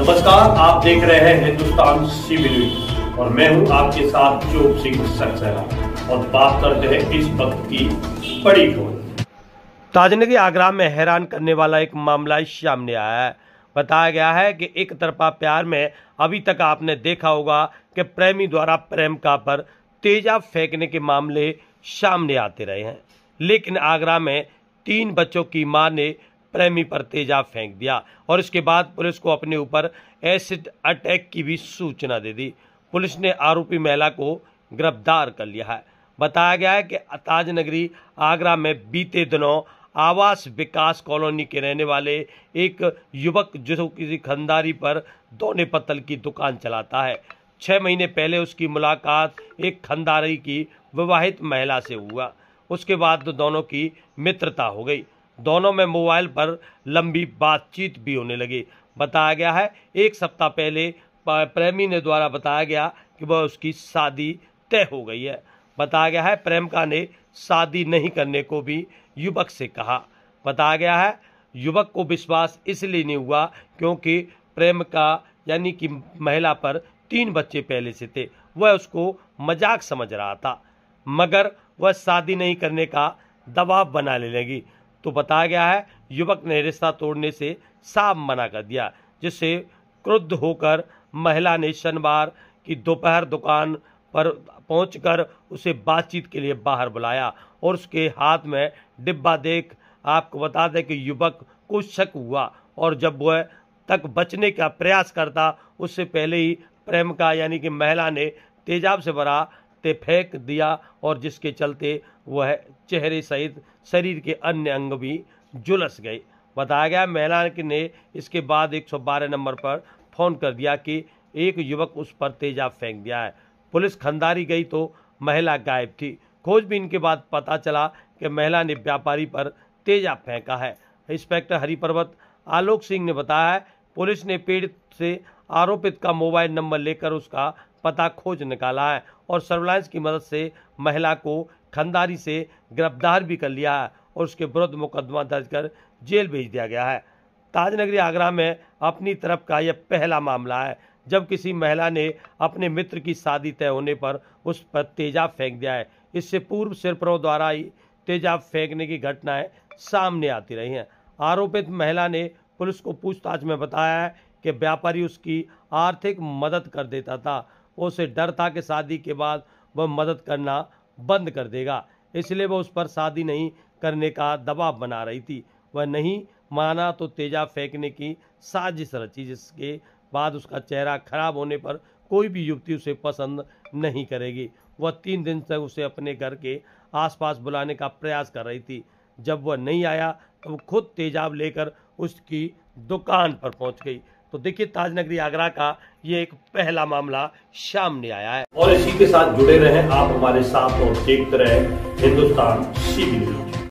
नमस्कार आप देख रहे हैं हिंदुस्तान सिविल न्यूज और मैं हूं आपके साथ चोप सिंह सक्सेना और बात करते हैं इस वक्त की बड़ी खबर ताजने आगरा में हैरान करने वाला एक मामला सामने आया है बताया गया है कि एक तरफा प्यार में अभी तक आपने देखा होगा कि प्रेमी द्वारा प्रेमिका पर तेजा फेंकने के मामले सामने आते रहे हैं लेकिन आगरा में तीन बच्चों की मां ने प्रेमी पर तेजाब फेंक दिया और इसके बाद पुलिस को अपने ऊपर एसिड अटैक की भी सूचना दे दी पुलिस ने आरोपी महिला को गिरफ्तार कर लिया है बताया गया है कि ताजनगरी आगरा में बीते दिनों आवास विकास कॉलोनी के रहने वाले एक युवक जो किसी खंदारी पर दोने पत्तल की दुकान चलाता है छः महीने पहले उसकी मुलाकात एक खंदारी की विवाहित महिला से हुआ उसके बाद दोनों की मित्रता हो गई दोनों में मोबाइल पर लंबी बातचीत भी होने लगी बताया गया है एक सप्ताह पहले प्रेमी ने द्वारा बताया गया कि वह उसकी शादी तय हो गई है बताया गया है प्रेमिका ने शादी नहीं करने को भी युवक से कहा बताया गया है युवक को विश्वास इसलिए नहीं हुआ क्योंकि प्रेमिका यानी कि महिला पर तीन बच्चे पहले से थे वह उसको मजाक समझ रहा था मगर वह शादी नहीं करने का दबाव बनाने लगी तो बताया गया है युवक ने रिश्ता तोड़ने से साफ मना कर दिया जिससे क्रुद्ध होकर महिला ने शनिवार की दोपहर दुकान पर पहुंचकर उसे बातचीत के लिए बाहर बुलाया और उसके हाथ में डिब्बा देख आपको बता दें कि युवक को शक हुआ और जब वह तक बचने का प्रयास करता उससे पहले ही प्रेमिका यानी कि महिला ने तेजाब से भरा ते फेंक दिया और जिसके चलते वह चेहरे सहित शरीर के अन्य अंग भी जुलस गए बताया गया महिला ने इसके बाद 112 नंबर पर फोन कर दिया कि एक युवक उस पर तेजाब फेंक दिया है पुलिस खंदारी गई तो महिला गायब थी खोजबीन के बाद पता चला कि महिला ने व्यापारी पर तेजाब फेंका है इंस्पेक्टर हरिपर्वत आलोक सिंह ने बताया पुलिस ने पीड़ित से आरोपित का मोबाइल नंबर लेकर उसका पता खोज निकाला है और सर्विलांस की मदद से महिला को खंदारी से गिरफ्तार भी कर लिया है और उसके विरुद्ध मुकदमा दर्ज कर जेल भेज दिया गया है ताजनगरी आगरा में अपनी तरफ का यह पहला मामला है जब किसी महिला ने अपने मित्र की शादी तय होने पर उस पर तेजाब फेंक दिया है इससे पूर्व सिरपरों द्वारा ही तेजाब फेंकने की घटनाएं सामने आती रही हैं आरोपित महिला ने पुलिस को पूछताछ में बताया है कि व्यापारी उसकी आर्थिक मदद कर देता था उसे डर था कि शादी के बाद वह मदद करना बंद कर देगा इसलिए वह उस पर शादी नहीं करने का दबाव बना रही थी वह नहीं माना तो तेजा फेंकने की साजिश रची जिसके बाद उसका चेहरा खराब होने पर कोई भी युवती उसे पसंद नहीं करेगी वह तीन दिन तक उसे अपने घर के आसपास बुलाने का प्रयास कर रही थी जब वह नहीं आया तो खुद तेजाब लेकर उसकी दुकान पर पहुंच गई तो देखिए ताज नगरी आगरा का ये एक पहला मामला सामने आया है और इसी के साथ जुड़े रहे आप हमारे साथ और देखते रहे हिंदुस्तान सीबी न्यूज